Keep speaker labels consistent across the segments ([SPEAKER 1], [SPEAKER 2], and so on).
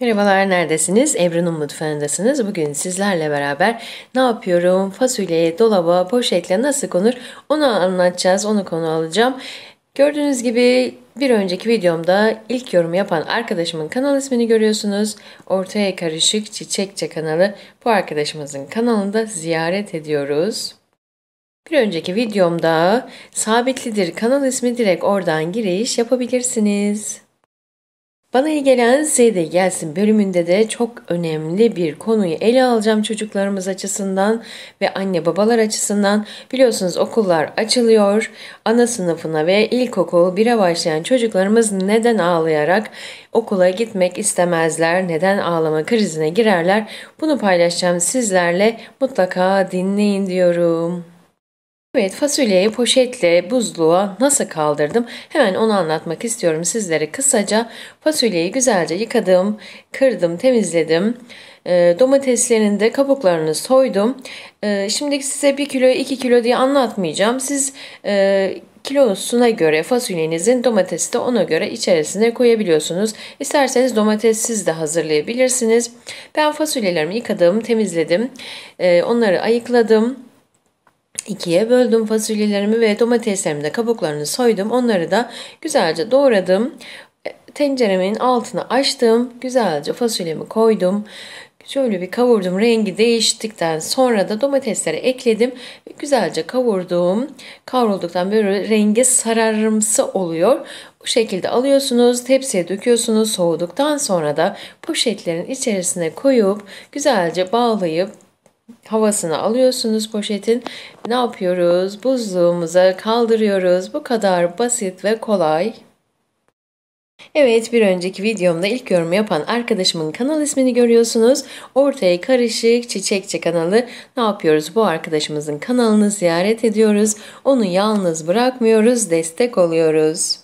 [SPEAKER 1] Merhabalar, neredesiniz? Ebru'nun mutfağındasınız. Bugün sizlerle beraber ne yapıyorum? Fasulyeyi dolaba, poşetle nasıl konur? Onu anlatacağız, onu konu alacağım. Gördüğünüz gibi bir önceki videomda ilk yorum yapan arkadaşımın kanal ismini görüyorsunuz. Ortaya Karışık Çiçekçe kanalı bu arkadaşımızın kanalında ziyaret ediyoruz. Bir önceki videomda sabitlidir kanal ismi direkt oradan giriş yapabilirsiniz. Bana iyi gelen size de gelsin bölümünde de çok önemli bir konuyu ele alacağım çocuklarımız açısından ve anne babalar açısından. Biliyorsunuz okullar açılıyor. Ana sınıfına ve ilkokul 1'e başlayan çocuklarımız neden ağlayarak okula gitmek istemezler? Neden ağlama krizine girerler? Bunu paylaşacağım sizlerle. Mutlaka dinleyin diyorum. Evet fasulyeyi poşetle buzluğa nasıl kaldırdım hemen onu anlatmak istiyorum sizlere kısaca. Fasulyeyi güzelce yıkadım, kırdım, temizledim. Ee, domateslerin de kabuklarını soydum. E, şimdi size 1 kilo 2 kilo diye anlatmayacağım. Siz e, kilosuna göre fasulyenizin domatesi de ona göre içerisine koyabiliyorsunuz. İsterseniz domatessiz de hazırlayabilirsiniz. Ben fasulyelerimi yıkadım, temizledim. Ee, onları ayıkladım İkiye böldüm fasulyelerimi ve domateslerimi de kabuklarını soydum. Onları da güzelce doğradım. E, tenceremin altını açtım. Güzelce fasulyemi koydum. Şöyle bir kavurdum. Rengi değiştikten sonra da domatesleri ekledim. Ve güzelce kavurdum. Kavrulduktan böyle rengi sararımsı oluyor. Bu şekilde alıyorsunuz, tepsiye döküyorsunuz. Soğuduktan sonra da poşetlerin içerisine koyup güzelce bağlayıp havasını alıyorsunuz poşetin. Ne yapıyoruz? Buzluğumuza kaldırıyoruz. Bu kadar basit ve kolay. Evet bir önceki videomda ilk yorum yapan arkadaşımın kanal ismini görüyorsunuz. Ortaya Karışık Çiçekçi kanalı. Ne yapıyoruz? Bu arkadaşımızın kanalını ziyaret ediyoruz. Onu yalnız bırakmıyoruz, destek oluyoruz.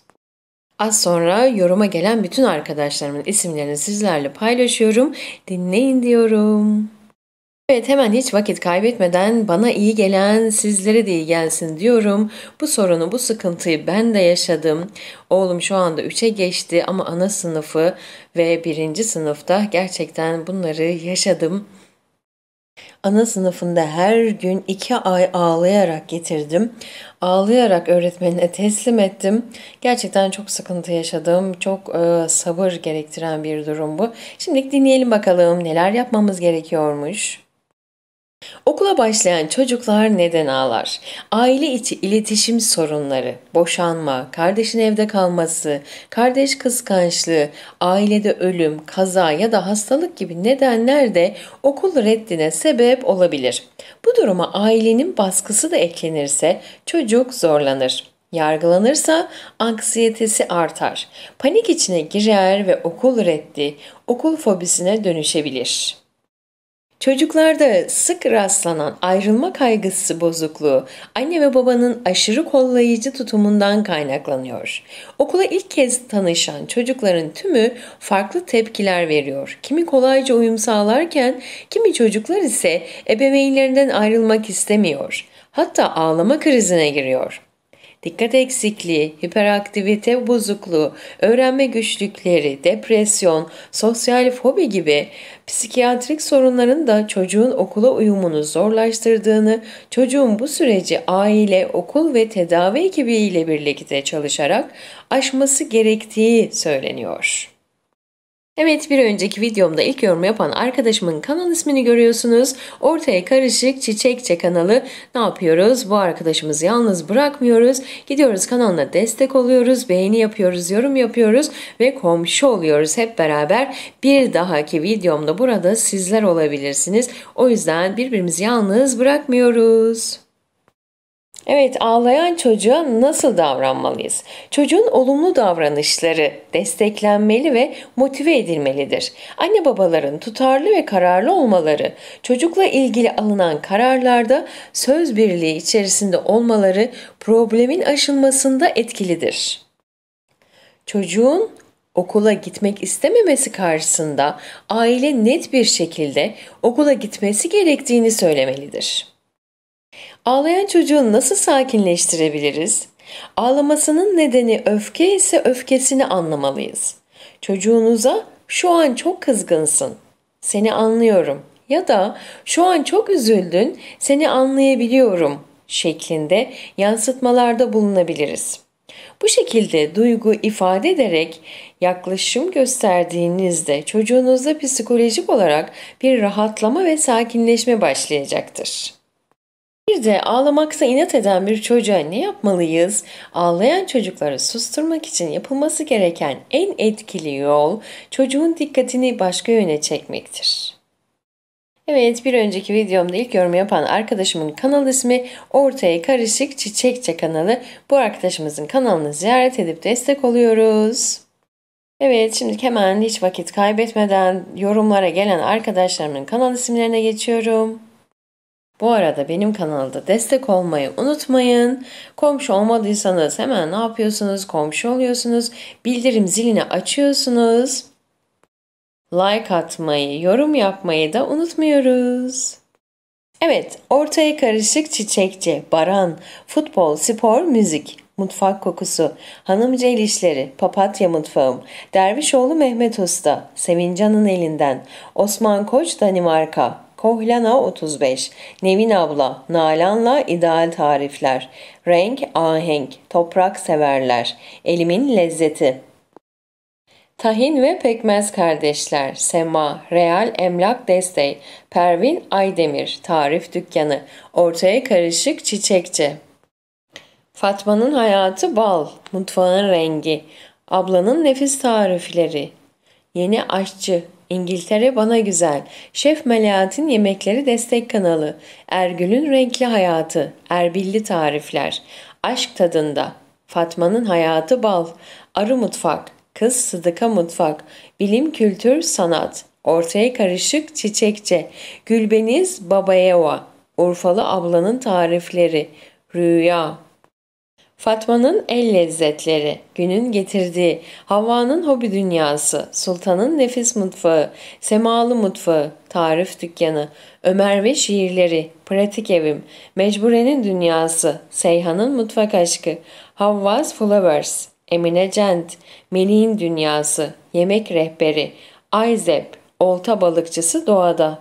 [SPEAKER 1] Az sonra yoruma gelen bütün arkadaşlarımın isimlerini sizlerle paylaşıyorum. Dinleyin diyorum. Evet hemen hiç vakit kaybetmeden bana iyi gelen sizlere de iyi gelsin diyorum. Bu sorunu, bu sıkıntıyı ben de yaşadım. Oğlum şu anda 3'e geçti ama ana sınıfı ve birinci sınıfta gerçekten bunları yaşadım. Ana sınıfında her gün iki ay ağlayarak getirdim. Ağlayarak öğretmenine teslim ettim. Gerçekten çok sıkıntı yaşadım. Çok e, sabır gerektiren bir durum bu. Şimdi dinleyelim bakalım neler yapmamız gerekiyormuş. Okula başlayan çocuklar neden ağlar? Aile içi iletişim sorunları, boşanma, kardeşin evde kalması, kardeş kıskançlığı, ailede ölüm, kaza ya da hastalık gibi nedenler de okul reddine sebep olabilir. Bu duruma ailenin baskısı da eklenirse çocuk zorlanır. Yargılanırsa anksiyetesi artar. Panik içine girer ve okul reddi, okul fobisine dönüşebilir.'' Çocuklarda sık rastlanan ayrılma kaygısı bozukluğu anne ve babanın aşırı kollayıcı tutumundan kaynaklanıyor. Okula ilk kez tanışan çocukların tümü farklı tepkiler veriyor. Kimi kolayca uyum sağlarken kimi çocuklar ise ebeveynlerinden ayrılmak istemiyor. Hatta ağlama krizine giriyor dikkat eksikliği, hiperaktivite bozukluğu, öğrenme güçlükleri, depresyon, sosyal fobi gibi psikiyatrik sorunların da çocuğun okula uyumunu zorlaştırdığını, çocuğun bu süreci aile, okul ve tedavi ekibiyle birlikte çalışarak aşması gerektiği söyleniyor. Evet bir önceki videomda ilk yorum yapan arkadaşımın kanal ismini görüyorsunuz. Ortaya Karışık Çiçekçe kanalı ne yapıyoruz? Bu arkadaşımızı yalnız bırakmıyoruz. Gidiyoruz kanalına destek oluyoruz. Beğeni yapıyoruz, yorum yapıyoruz ve komşu oluyoruz hep beraber. Bir dahaki videomda burada sizler olabilirsiniz. O yüzden birbirimizi yalnız bırakmıyoruz. Evet, ağlayan çocuğa nasıl davranmalıyız? Çocuğun olumlu davranışları desteklenmeli ve motive edilmelidir. Anne babaların tutarlı ve kararlı olmaları, çocukla ilgili alınan kararlarda söz birliği içerisinde olmaları problemin aşılmasında etkilidir. Çocuğun okula gitmek istememesi karşısında aile net bir şekilde okula gitmesi gerektiğini söylemelidir. Ağlayan çocuğu nasıl sakinleştirebiliriz? Ağlamasının nedeni öfke ise öfkesini anlamalıyız. Çocuğunuza şu an çok kızgınsın. Seni anlıyorum ya da şu an çok üzüldün, seni anlayabiliyorum şeklinde yansıtmalarda bulunabiliriz. Bu şekilde duygu ifade ederek yaklaşım gösterdiğinizde çocuğunuzda psikolojik olarak bir rahatlama ve sakinleşme başlayacaktır. Bir de ağlamaksa inat eden bir çocuğa ne yapmalıyız? Ağlayan çocukları susturmak için yapılması gereken en etkili yol çocuğun dikkatini başka yöne çekmektir. Evet bir önceki videomda ilk yorum yapan arkadaşımın kanal ismi Ortaya Karışık Çiçekçe kanalı. Bu arkadaşımızın kanalını ziyaret edip destek oluyoruz. Evet şimdi hemen hiç vakit kaybetmeden yorumlara gelen arkadaşlarımın kanal isimlerine geçiyorum. Bu arada benim kanalda destek olmayı unutmayın. Komşu olmadıysanız hemen ne yapıyorsunuz? Komşu oluyorsunuz. Bildirim zilini açıyorsunuz. Like atmayı, yorum yapmayı da unutmuyoruz. Evet, ortaya karışık çiçekçi, baran, futbol, spor, müzik, mutfak kokusu, hanımca ilişleri, papatya mutfağım, Dervişoğlu Mehmet Usta, Sevincan'ın elinden, Osman Koç Danimarka, Kohlana 35, Nevin Abla, Nalan'la ideal tarifler, renk ahenk, toprak severler, elimin lezzeti. Tahin ve Pekmez Kardeşler, Sema, Real Emlak Desteği, Pervin Aydemir, Tarif Dükkanı, Ortaya Karışık Çiçekçi. Fatma'nın hayatı bal, mutfağın rengi, ablanın nefis tarifleri, yeni aşçı, İngiltere Bana Güzel, Şef Melahat'in Yemekleri Destek Kanalı, Ergül'ün Renkli Hayatı, Erbilli Tarifler, Aşk Tadında, Fatma'nın Hayatı Bal, Arı Mutfak, Kız Sıdıka Mutfak, Bilim Kültür Sanat, Ortaya Karışık Çiçekçe, Gülbeniz Babayeva, Urfalı Ablanın Tarifleri, Rüya, Fatma'nın el lezzetleri, günün getirdiği, Havva'nın hobi dünyası, Sultan'ın nefis mutfağı, Semalı mutfağı, tarif dükkanı, Ömer ve şiirleri, pratik evim, Mecbure'nin dünyası, Seyhan'ın mutfak aşkı, Havva's Flowers, Emine Cent, Melih'in dünyası, yemek rehberi, Ayzep, olta balıkçısı doğada.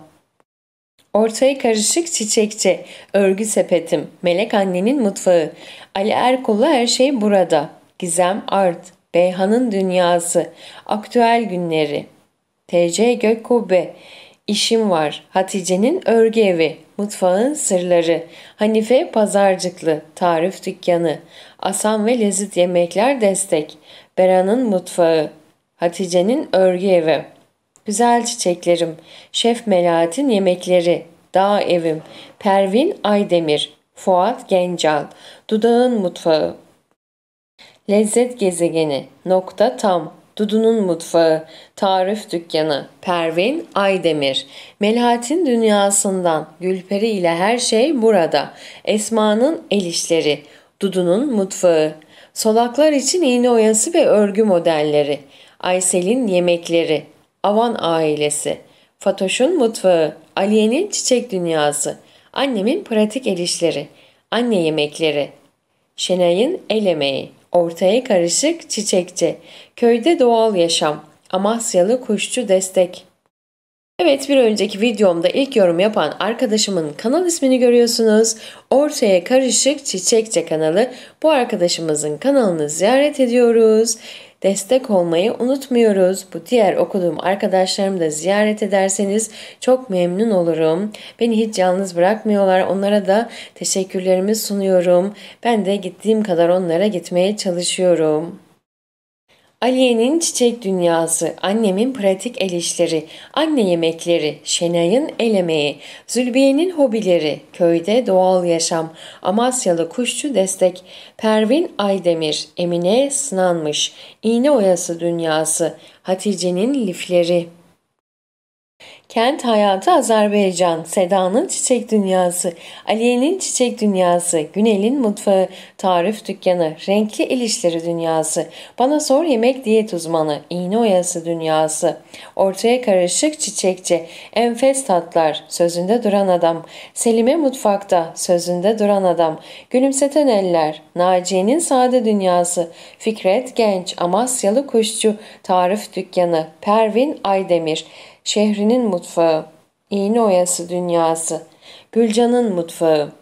[SPEAKER 1] Ortaya Karışık Çiçekçi, Örgü Sepetim, Melek Annenin Mutfağı, Ali Erkul'la Her Şey Burada, Gizem Art, Beyhan'ın Dünyası, Aktüel Günleri, TC Gökkubbe, İşim Var, Hatice'nin Örgü Evi, Mutfağın Sırları, Hanife Pazarcıklı, Tarif Dükkanı, Asan ve Lezzet Yemekler Destek, Beran'ın Mutfağı, Hatice'nin Örgü Evi güzel çiçeklerim, Şef Melahat'in yemekleri, dağ evim, Pervin Aydemir, Fuat Gencal, Dudağın Mutfağı, Lezzet Gezegeni, Nokta Tam, Dudu'nun Mutfağı, Tarif Dükkanı, Pervin Aydemir, Melahat'in Dünyasından, Gülperi ile Her Şey Burada, Esma'nın El işleri, Dudu'nun Mutfağı, Solaklar için iğne oyası ve örgü modelleri, Aysel'in Yemekleri, Avan ailesi, Fatoş'un mutfağı, Aliye'nin çiçek dünyası, annemin pratik el işleri, anne yemekleri, Şenay'ın el emeği, ortaya karışık çiçekçi, köyde doğal yaşam, Amasyalı kuşçu destek. Evet bir önceki videomda ilk yorum yapan arkadaşımın kanal ismini görüyorsunuz. Ortaya Karışık Çiçekçe kanalı. Bu arkadaşımızın kanalını ziyaret ediyoruz destek olmayı unutmuyoruz. Bu diğer okuduğum arkadaşlarımı da ziyaret ederseniz çok memnun olurum. Beni hiç yalnız bırakmıyorlar. Onlara da teşekkürlerimi sunuyorum. Ben de gittiğim kadar onlara gitmeye çalışıyorum. Aliye'nin çiçek dünyası, annemin pratik el işleri, anne yemekleri, Şenay'ın el emeği, Zülbiye'nin hobileri, köyde doğal yaşam, Amasyalı kuşçu destek, Pervin Aydemir, Emine sınanmış, iğne oyası dünyası, Hatice'nin lifleri. Kent Hayatı Azerbaycan, Seda'nın Çiçek Dünyası, Aliye'nin Çiçek Dünyası, Günel'in Mutfağı, Tarif Dükkanı, Renkli El İşleri Dünyası, Bana Sor Yemek Diyet Uzmanı, İğne Oyası Dünyası, Ortaya Karışık Çiçekçi, Enfes Tatlar, Sözünde Duran Adam, Selime Mutfakta, Sözünde Duran Adam, Gülümseten Eller, Naciye'nin Sade Dünyası, Fikret Genç, Amasyalı Kuşçu, Tarif Dükkanı, Pervin Aydemir, Şehrinin Mutfağı, İğne Oyası Dünyası, Gülcan'ın Mutfağı,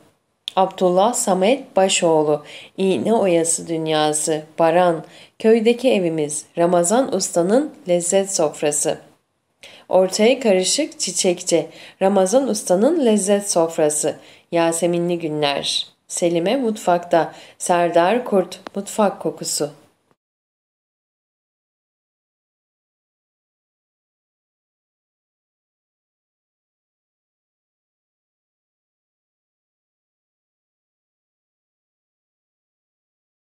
[SPEAKER 1] Abdullah Samet Başoğlu, İğne Oyası Dünyası, Baran, Köydeki Evimiz, Ramazan Usta'nın Lezzet Sofrası. Ortaya Karışık çiçekçe. Ramazan Usta'nın Lezzet Sofrası, Yaseminli Günler, Selime Mutfakta, Serdar Kurt, Mutfak Kokusu.